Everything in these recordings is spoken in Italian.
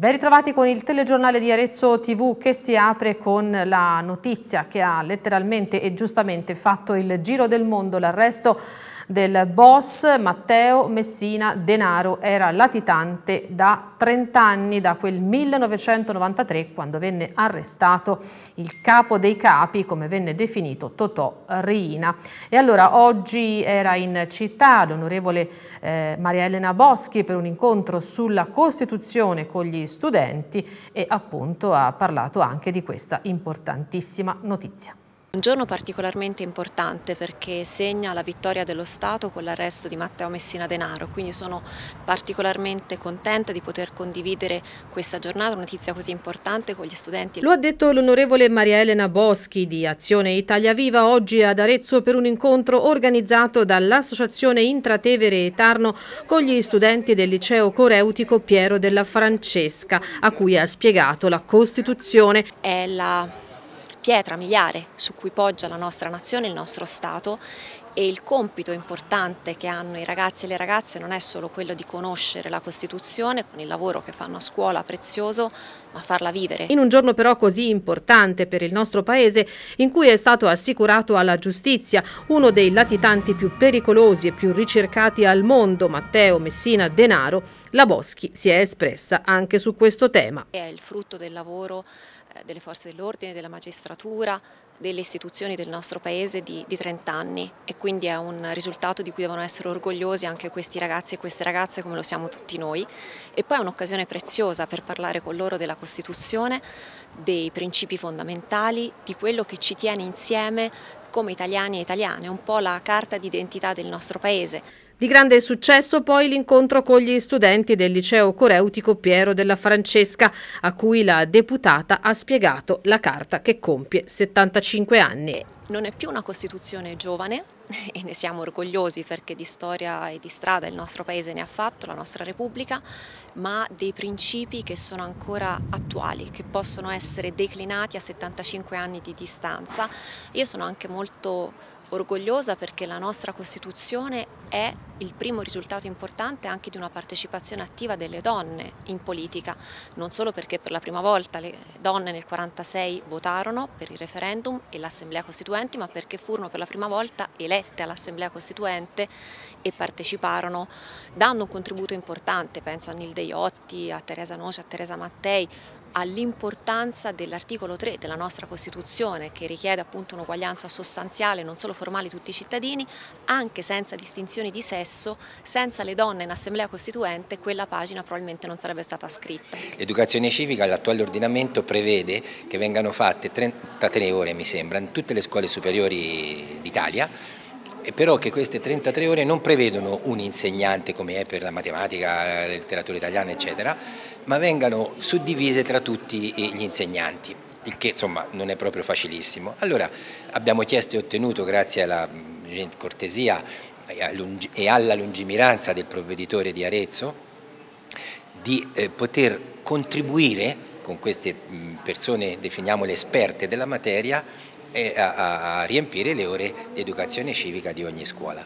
Ben ritrovati con il telegiornale di Arezzo TV che si apre con la notizia che ha letteralmente e giustamente fatto il giro del mondo, l'arresto del boss Matteo Messina Denaro. Era latitante da 30 anni, da quel 1993, quando venne arrestato il capo dei capi, come venne definito, Totò Riina. E allora oggi era in città l'onorevole eh, Maria Elena Boschi per un incontro sulla Costituzione con gli studenti e appunto ha parlato anche di questa importantissima notizia. Un giorno particolarmente importante perché segna la vittoria dello Stato con l'arresto di Matteo Messina Denaro, quindi sono particolarmente contenta di poter condividere questa giornata, una notizia così importante con gli studenti. Lo ha detto l'onorevole Maria Elena Boschi di Azione Italia Viva oggi ad Arezzo per un incontro organizzato dall'Associazione Intratevere e Tarno con gli studenti del liceo coreutico Piero della Francesca, a cui ha spiegato la Costituzione. È la pietra miliare su cui poggia la nostra nazione, il nostro Stato e il compito importante che hanno i ragazzi e le ragazze non è solo quello di conoscere la Costituzione con il lavoro che fanno a scuola prezioso, ma farla vivere. In un giorno però così importante per il nostro paese in cui è stato assicurato alla giustizia uno dei latitanti più pericolosi e più ricercati al mondo, Matteo Messina Denaro, la Boschi si è espressa anche su questo tema. È il frutto del lavoro eh, delle forze dell'ordine, della magistratura, delle istituzioni del nostro paese di, di 30 anni e quindi è un risultato di cui devono essere orgogliosi anche questi ragazzi e queste ragazze come lo siamo tutti noi e poi è un'occasione preziosa per parlare con loro della Costituzione, dei principi fondamentali, di quello che ci tiene insieme come italiani e italiane, un po' la carta d'identità del nostro paese. Di grande successo poi l'incontro con gli studenti del liceo coreutico Piero della Francesca, a cui la deputata ha spiegato la carta che compie 75 anni. Non è più una Costituzione giovane e ne siamo orgogliosi perché di storia e di strada il nostro Paese ne ha fatto, la nostra Repubblica, ma dei principi che sono ancora attuali, che possono essere declinati a 75 anni di distanza. Io sono anche molto orgogliosa perché la nostra Costituzione è il primo risultato importante anche di una partecipazione attiva delle donne in politica, non solo perché per la prima volta le donne nel 1946 votarono per il referendum e l'Assemblea Costituente, ma perché furono per la prima volta elette all'Assemblea Costituente e parteciparono dando un contributo importante, penso a Nilde Iotti, a Teresa Noce, a Teresa Mattei, all'importanza dell'articolo 3 della nostra Costituzione che richiede appunto un'uguaglianza sostanziale non solo formale di tutti i cittadini anche senza distinzioni di sesso, senza le donne in assemblea costituente quella pagina probabilmente non sarebbe stata scritta. L'educazione civica all'attuale ordinamento prevede che vengano fatte 33 ore mi sembra in tutte le scuole superiori d'Italia e però che queste 33 ore non prevedono un insegnante come è per la matematica, la letteratura italiana eccetera, ma vengano suddivise tra tutti gli insegnanti, il che insomma non è proprio facilissimo. Allora abbiamo chiesto e ottenuto, grazie alla cortesia e alla lungimiranza del provveditore di Arezzo, di eh, poter contribuire con queste persone, definiamole esperte della materia, eh, a riempire le ore di educazione civica di ogni scuola.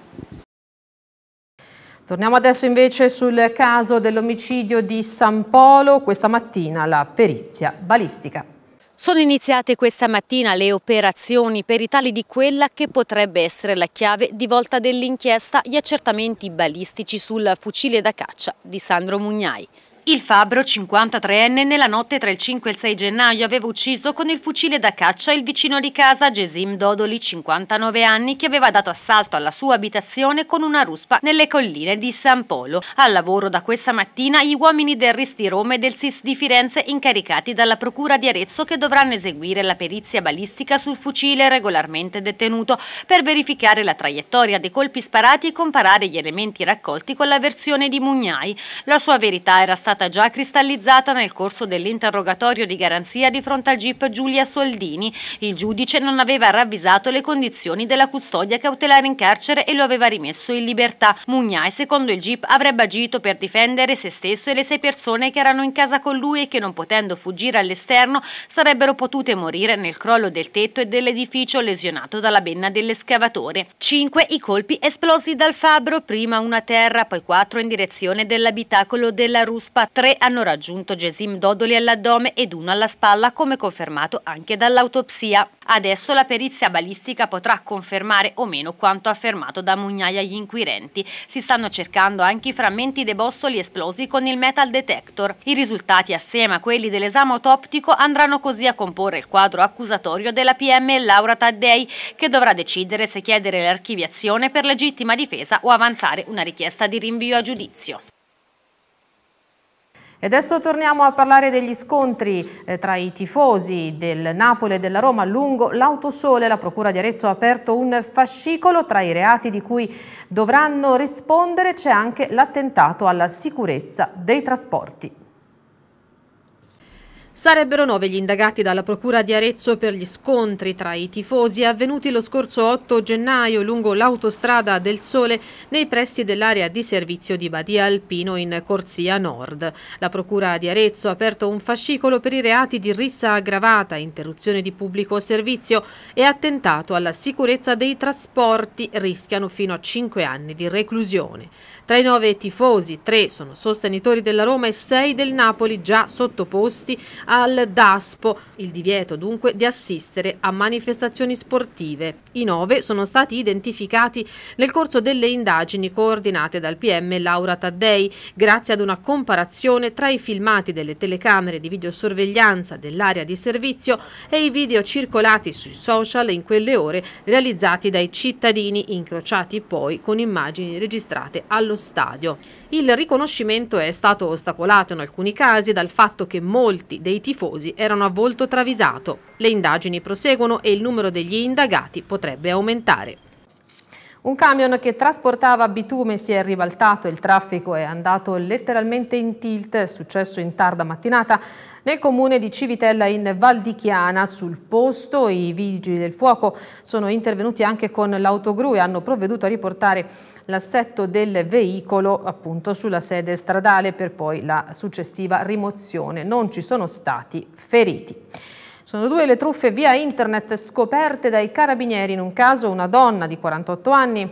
Torniamo adesso invece sul caso dell'omicidio di San Polo, questa mattina la perizia balistica. Sono iniziate questa mattina le operazioni per i tali di quella che potrebbe essere la chiave di volta dell'inchiesta gli accertamenti balistici sul fucile da caccia di Sandro Mugnai. Il fabbro, 53enne, nella notte tra il 5 e il 6 gennaio aveva ucciso con il fucile da caccia il vicino di casa Gesim Dodoli, 59 anni, che aveva dato assalto alla sua abitazione con una ruspa nelle colline di San Polo. Al lavoro da questa mattina gli uomini del RIS di Roma e del SIS di Firenze incaricati dalla Procura di Arezzo che dovranno eseguire la perizia balistica sul fucile regolarmente detenuto per verificare la traiettoria dei colpi sparati e comparare gli elementi raccolti con la versione di Mugnai. La sua verità era stata stata già cristallizzata nel corso dell'interrogatorio di garanzia di fronte al GIP Giulia Soldini. Il giudice non aveva ravvisato le condizioni della custodia cautelare in carcere e lo aveva rimesso in libertà. Mugnai, secondo il GIP, avrebbe agito per difendere se stesso e le sei persone che erano in casa con lui e che non potendo fuggire all'esterno sarebbero potute morire nel crollo del tetto e dell'edificio lesionato dalla benna dell'escavatore. 5. I colpi esplosi dal fabbro, prima una terra, poi quattro in direzione dell'abitacolo della Ruspa tappa tre hanno raggiunto Gesim Dodoli all'addome ed uno alla spalla, come confermato anche dall'autopsia. Adesso la perizia balistica potrà confermare o meno quanto affermato da Mugnaia agli inquirenti. Si stanno cercando anche i frammenti dei bossoli esplosi con il metal detector. I risultati assieme a quelli dell'esame autoptico andranno così a comporre il quadro accusatorio della PM Laura Taddei, che dovrà decidere se chiedere l'archiviazione per legittima difesa o avanzare una richiesta di rinvio a giudizio. E adesso torniamo a parlare degli scontri eh, tra i tifosi del Napoli e della Roma lungo l'autosole. La Procura di Arezzo ha aperto un fascicolo tra i reati di cui dovranno rispondere. C'è anche l'attentato alla sicurezza dei trasporti. Sarebbero nove gli indagati dalla Procura di Arezzo per gli scontri tra i tifosi avvenuti lo scorso 8 gennaio lungo l'autostrada del Sole nei pressi dell'area di servizio di Badia Alpino in Corsia Nord. La Procura di Arezzo ha aperto un fascicolo per i reati di rissa aggravata, interruzione di pubblico servizio e attentato alla sicurezza dei trasporti rischiano fino a 5 anni di reclusione. Tra i nove tifosi, tre sono sostenitori della Roma e sei del Napoli già sottoposti al DASPO, il divieto dunque di assistere a manifestazioni sportive. I nove sono stati identificati nel corso delle indagini coordinate dal PM Laura Taddei, grazie ad una comparazione tra i filmati delle telecamere di videosorveglianza dell'area di servizio e i video circolati sui social in quelle ore realizzati dai cittadini, incrociati poi con immagini registrate allo stadio. Il riconoscimento è stato ostacolato in alcuni casi dal fatto che molti dei dei tifosi erano a volto travisato. Le indagini proseguono e il numero degli indagati potrebbe aumentare. Un camion che trasportava bitume si è ribaltato, il traffico è andato letteralmente in tilt, è successo in tarda mattinata nel comune di Civitella in Val di Chiana. Sul posto i vigili del fuoco sono intervenuti anche con l'autogru e hanno provveduto a riportare l'assetto del veicolo appunto sulla sede stradale per poi la successiva rimozione. Non ci sono stati feriti. Sono due le truffe via internet scoperte dai carabinieri. In un caso una donna di 48 anni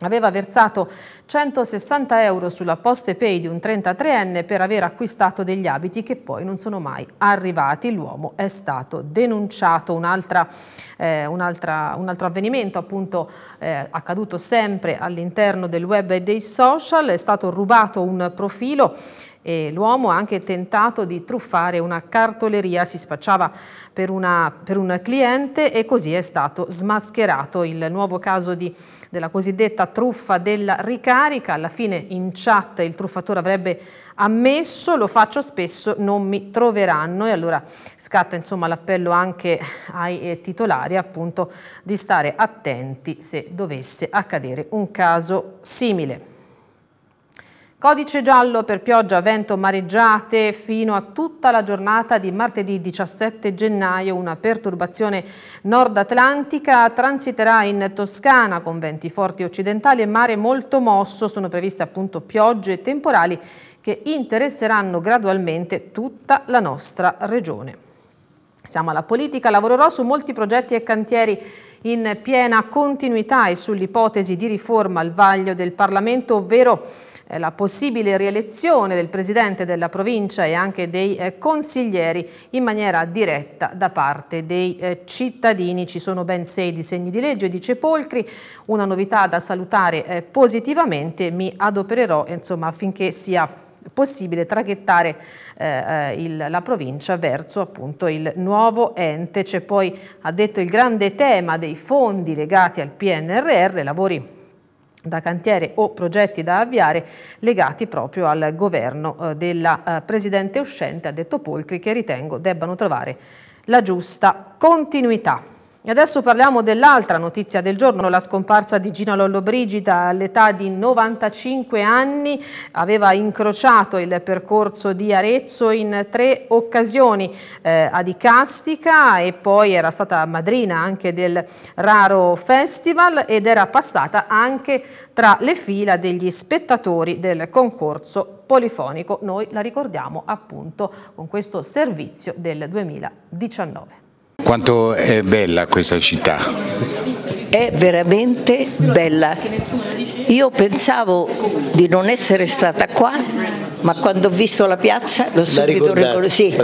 aveva versato 160 euro sulla poste pay di un 33enne per aver acquistato degli abiti che poi non sono mai arrivati. L'uomo è stato denunciato. Un'altra, eh, un, un altro avvenimento appunto eh, accaduto sempre all'interno del web e dei social. È stato rubato un profilo l'uomo ha anche tentato di truffare una cartoleria, si spacciava per, una, per un cliente e così è stato smascherato il nuovo caso di, della cosiddetta truffa della ricarica. Alla fine in chat il truffatore avrebbe ammesso, lo faccio spesso, non mi troveranno e allora scatta insomma l'appello anche ai eh, titolari appunto di stare attenti se dovesse accadere un caso simile. Codice giallo per pioggia, vento, mareggiate fino a tutta la giornata di martedì 17 gennaio. Una perturbazione nord-atlantica transiterà in Toscana con venti forti occidentali e mare molto mosso. Sono previste appunto piogge e temporali che interesseranno gradualmente tutta la nostra regione. Siamo alla politica, lavorerò su molti progetti e cantieri in piena continuità e sull'ipotesi di riforma al vaglio del Parlamento, ovvero eh, la possibile rielezione del Presidente della provincia e anche dei eh, consiglieri in maniera diretta da parte dei eh, cittadini. Ci sono ben sei disegni di legge di Cepolcri, una novità da salutare positivamente, mi adopererò insomma, affinché sia possibile traghettare eh, il, la provincia verso appunto il nuovo ente. C'è poi, ha detto, il grande tema dei fondi legati al PNRR, lavori da cantiere o progetti da avviare legati proprio al governo eh, della eh, Presidente uscente, ha detto Polcri, che ritengo debbano trovare la giusta continuità. E adesso parliamo dell'altra notizia del giorno, la scomparsa di Gina Lollobrigida all'età di 95 anni aveva incrociato il percorso di Arezzo in tre occasioni eh, ad Icastica e poi era stata madrina anche del Raro Festival ed era passata anche tra le fila degli spettatori del concorso polifonico. Noi la ricordiamo appunto con questo servizio del 2019. Quanto è bella questa città? È veramente bella. Io pensavo di non essere stata qua ma quando ho visto la piazza l'ho subito ricordato. Sì.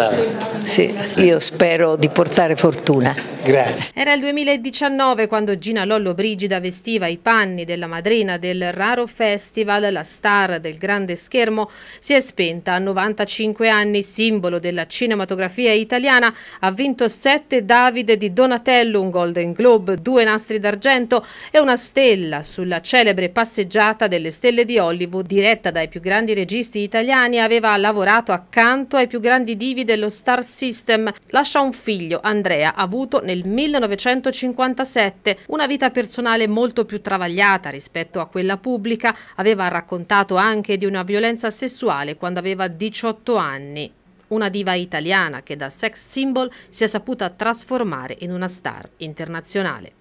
sì. io spero di portare fortuna. Grazie. Era il 2019 quando Gina Lollo Brigida vestiva i panni della madrina del raro festival, la star del grande schermo, si è spenta a 95 anni, simbolo della cinematografia italiana, ha vinto sette Davide di Donatello, un Golden Globe, due nastri d'argento e una stella sulla celebre passeggiata delle stelle di Hollywood diretta dai più grandi registi italiani italiani aveva lavorato accanto ai più grandi divi dello star system. Lascia un figlio, Andrea, avuto nel 1957, una vita personale molto più travagliata rispetto a quella pubblica. Aveva raccontato anche di una violenza sessuale quando aveva 18 anni una diva italiana che da sex symbol si è saputa trasformare in una star internazionale.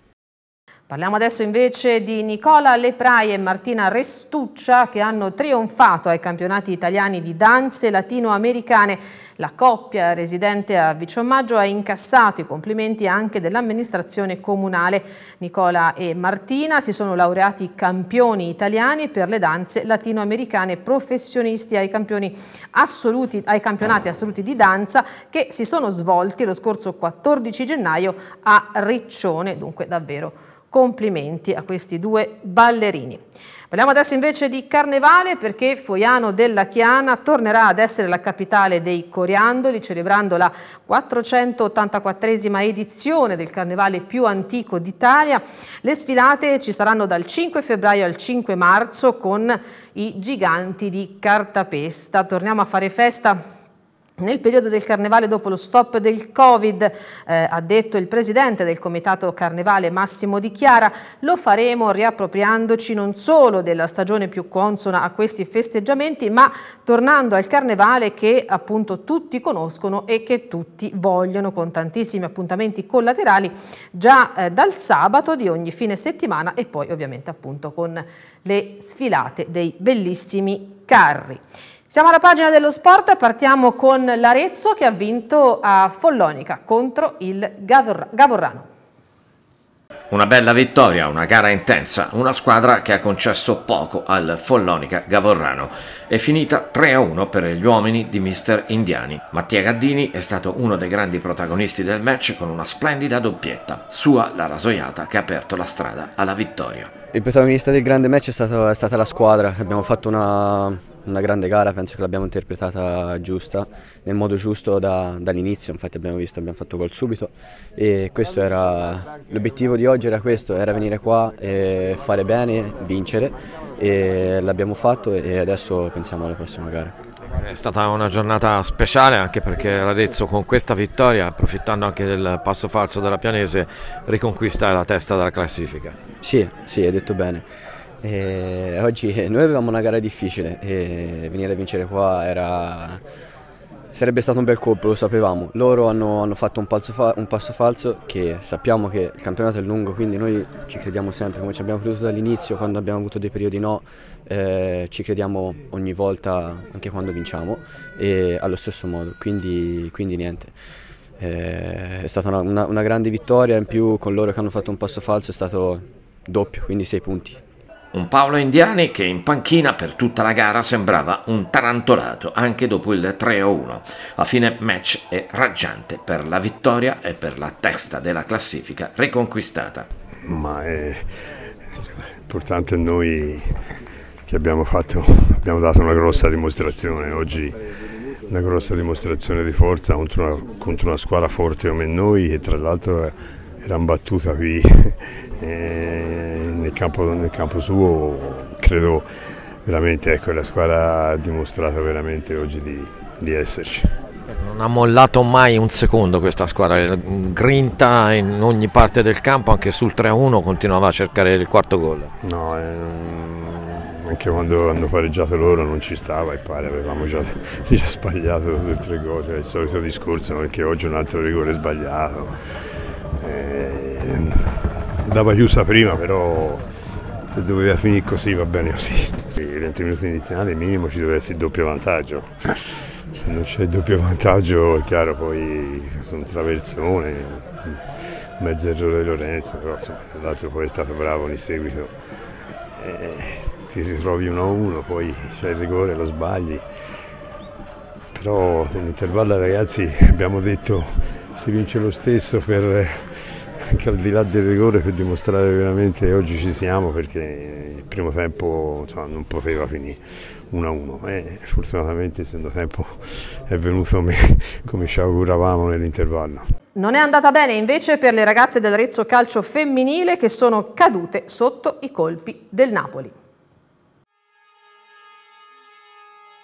Parliamo adesso invece di Nicola Leprai e Martina Restuccia che hanno trionfato ai campionati italiani di danze latinoamericane. La coppia residente a Viciomaggio ha incassato i complimenti anche dell'amministrazione comunale. Nicola e Martina si sono laureati campioni italiani per le danze latinoamericane professionisti ai, assoluti, ai campionati assoluti di danza che si sono svolti lo scorso 14 gennaio a Riccione, dunque davvero Complimenti a questi due ballerini. Parliamo adesso invece di Carnevale perché Foiano della Chiana tornerà ad essere la capitale dei coriandoli celebrando la 484esima edizione del Carnevale più antico d'Italia. Le sfilate ci saranno dal 5 febbraio al 5 marzo con i giganti di cartapesta. Torniamo a fare festa nel periodo del carnevale dopo lo stop del Covid, eh, ha detto il presidente del comitato carnevale Massimo Di Chiara, lo faremo riappropriandoci non solo della stagione più consona a questi festeggiamenti, ma tornando al carnevale che appunto tutti conoscono e che tutti vogliono con tantissimi appuntamenti collaterali già eh, dal sabato di ogni fine settimana e poi ovviamente appunto con le sfilate dei bellissimi carri. Siamo alla pagina dello sport e partiamo con l'Arezzo che ha vinto a Follonica contro il Gavorrano. Una bella vittoria, una gara intensa, una squadra che ha concesso poco al Follonica Gavorrano. È finita 3-1 per gli uomini di Mister Indiani. Mattia Gaddini è stato uno dei grandi protagonisti del match con una splendida doppietta, sua la rasoiata che ha aperto la strada alla vittoria. Il protagonista del grande match è, stato, è stata la squadra, abbiamo fatto una, una grande gara, penso che l'abbiamo interpretata giusta, nel modo giusto da, dall'inizio, infatti abbiamo visto, abbiamo fatto gol subito e questo era l'obiettivo di oggi era questo, era venire qua e fare bene, vincere e l'abbiamo fatto e adesso pensiamo alla prossima gara. È stata una giornata speciale anche perché l'Arezzo con questa vittoria, approfittando anche del passo falso della Pianese, riconquista la testa della classifica. Sì, sì, hai detto bene. E oggi eh, noi avevamo una gara difficile e venire a vincere qua era... Sarebbe stato un bel colpo, lo sapevamo. Loro hanno, hanno fatto un passo, fa un passo, falso che sappiamo che il campionato è lungo, quindi noi ci crediamo sempre, come ci abbiamo creduto dall'inizio, quando abbiamo avuto dei periodi no, eh, ci crediamo ogni volta anche quando vinciamo e allo stesso modo, quindi, quindi niente. Eh, è stata una, una, una grande vittoria, in più con loro che hanno fatto un passo falso è stato doppio, quindi 6 punti. Un Paolo Indiani che in panchina per tutta la gara sembrava un tarantolato anche dopo il 3-1. A fine match è raggiante per la vittoria e per la testa della classifica riconquistata. Ma è importante noi che abbiamo fatto, abbiamo dato una grossa dimostrazione oggi, una grossa dimostrazione di forza contro una, contro una squadra forte come noi che tra l'altro eh, era imbattuta qui eh, nel, campo, nel, campo, suo, credo veramente ecco, la squadra ha dimostrato veramente oggi di, di esserci. Ecco, non ha mollato mai un secondo questa squadra, grinta in ogni parte del campo, anche sul 3-1 continuava a cercare il quarto gol. No, eh, anche quando hanno pareggiato loro non ci stava e pare avevamo già, già sbagliato due o tre gol, è il solito discorso perché oggi un altro rigore sbagliato. Eh, andava chiusa prima però se doveva finire così va bene così. I 20 minuti iniziali minimo ci doveva essere il doppio vantaggio. Se non c'è il doppio vantaggio è chiaro poi sono traversone, mezzo errore Lorenzo, però l'altro poi è stato bravo in seguito. Eh, ti ritrovi 1-1, poi c'è il rigore, lo sbagli. Però nell'intervallo ragazzi abbiamo detto si vince lo stesso per, anche al di là del rigore per dimostrare veramente oggi ci siamo perché il primo tempo cioè, non poteva finire 1-1 e eh, fortunatamente il secondo tempo è venuto come ci auguravamo nell'intervallo. Non è andata bene invece per le ragazze dell'Arezzo Calcio Femminile che sono cadute sotto i colpi del Napoli.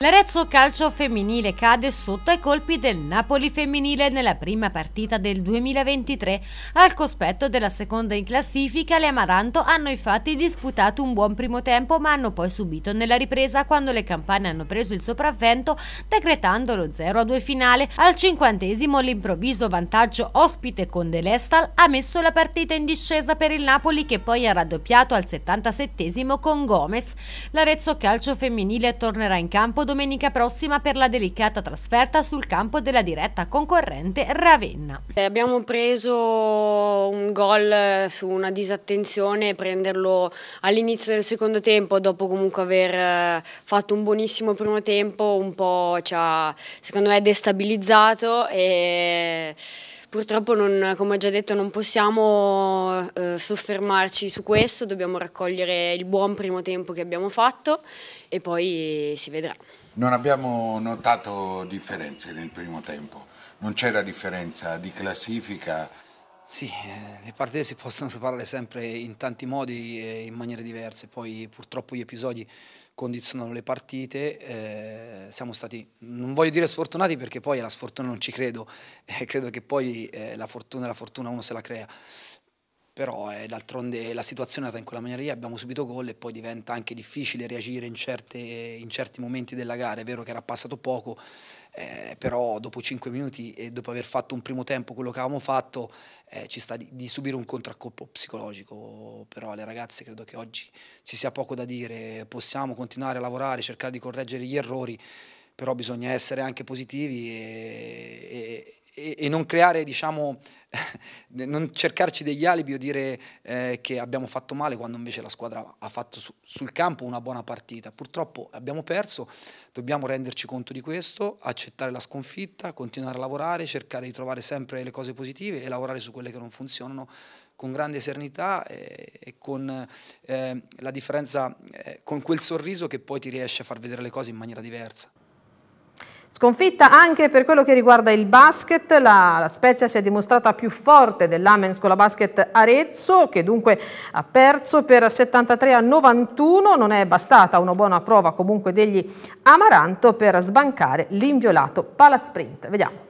L'Arezzo Calcio femminile cade sotto ai colpi del Napoli femminile nella prima partita del 2023. Al cospetto della seconda in classifica, le Amaranto hanno infatti disputato un buon primo tempo ma hanno poi subito nella ripresa quando le campane hanno preso il sopravvento decretando lo 0-2 finale. Al cinquantesimo l'improvviso vantaggio ospite con De Lestal ha messo la partita in discesa per il Napoli che poi ha raddoppiato al 77 con Gomez. L'Arezzo Calcio femminile tornerà in campo domenica prossima per la delicata trasferta sul campo della diretta concorrente Ravenna. Eh, abbiamo preso un gol eh, su una disattenzione, prenderlo all'inizio del secondo tempo dopo comunque aver eh, fatto un buonissimo primo tempo un po' ci ha secondo me destabilizzato e purtroppo non, come ho già detto non possiamo eh, soffermarci su questo, dobbiamo raccogliere il buon primo tempo che abbiamo fatto e poi si vedrà. Non abbiamo notato differenze nel primo tempo, non c'era differenza di classifica. Sì, eh, le partite si possono preparare sempre in tanti modi e in maniere diverse, poi purtroppo gli episodi condizionano le partite, eh, siamo stati, non voglio dire sfortunati perché poi alla sfortuna non ci credo, eh, credo che poi eh, la fortuna è la fortuna, uno se la crea, però eh, d'altronde la situazione è stata in quella maniera lì, abbiamo subito gol e poi diventa anche difficile reagire in, certe, in certi momenti della gara, è vero che era passato poco, eh, però dopo 5 minuti e dopo aver fatto un primo tempo quello che avevamo fatto eh, ci sta di, di, subire un contraccolpo psicologico però alle ragazze credo che oggi ci sia poco da dire possiamo continuare a lavorare cercare di correggere gli errori però bisogna essere anche positivi e, e, e non creare diciamo non cercarci degli alibi o dire eh, che abbiamo fatto male quando invece la squadra ha fatto su, sul campo una buona partita. Purtroppo abbiamo perso, dobbiamo renderci conto di questo, accettare la sconfitta, continuare a lavorare, cercare di trovare sempre le cose positive e lavorare su quelle che non funzionano con grande serenità e, e con eh, la differenza, eh, con quel sorriso che poi ti riesce a far vedere le cose in maniera diversa. Sconfitta anche per quello che riguarda il basket, la, la Spezia si è dimostrata più forte dell'Amens con la basket Arezzo, che dunque ha perso per 73 a 91, non è bastata una buona prova comunque degli Amaranto per sbancare l'inviolato Palasprint. Vediamo.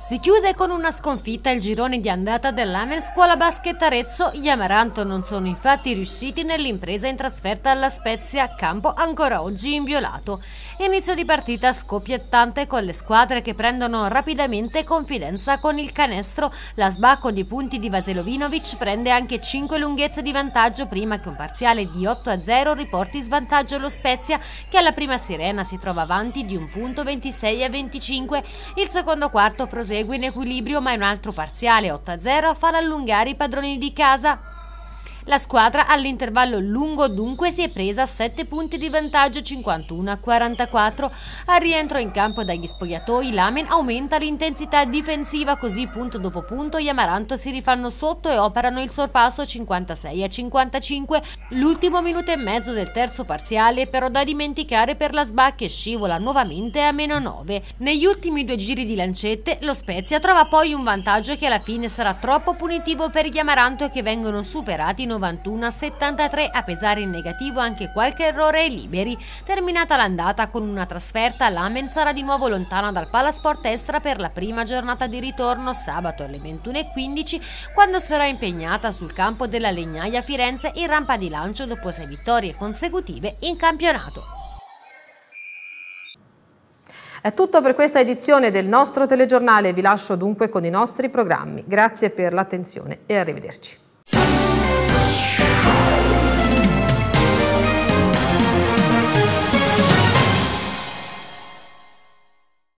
Si chiude con una sconfitta il girone di andata dell'Amen Scuola Basket Arezzo. Gli Amaranto non sono infatti riusciti nell'impresa in trasferta alla Spezia, campo ancora oggi inviolato. Inizio di partita scoppiettante con le squadre che prendono rapidamente confidenza con il canestro. La sbacco di punti di Vaselovinovic prende anche 5 lunghezze di vantaggio prima che un parziale di 8 a 0 riporti svantaggio lo Spezia che alla prima sirena si trova avanti di un punto 26 a 25. Il secondo quarto prosegue prosegue in equilibrio ma in un altro parziale 8-0 a far allungare i padroni di casa la squadra all'intervallo lungo dunque si è presa 7 punti di vantaggio 51 a 44. Al rientro in campo dagli spogliatoi Lamen aumenta l'intensità difensiva così punto dopo punto gli Amaranto si rifanno sotto e operano il sorpasso 56 a 55. L'ultimo minuto e mezzo del terzo parziale è però da dimenticare per la sbacca e scivola nuovamente a meno 9. Negli ultimi due giri di lancette lo Spezia trova poi un vantaggio che alla fine sarà troppo punitivo per gli Amaranto che vengono superati 90 91 a 73 a pesare in negativo anche qualche errore ai liberi. Terminata l'andata con una trasferta, l'Amen sarà di nuovo lontana dal Palasport Estra per la prima giornata di ritorno sabato alle 21.15 quando sarà impegnata sul campo della Legnaia Firenze in rampa di lancio dopo sei vittorie consecutive in campionato. È tutto per questa edizione del nostro telegiornale, vi lascio dunque con i nostri programmi. Grazie per l'attenzione e arrivederci.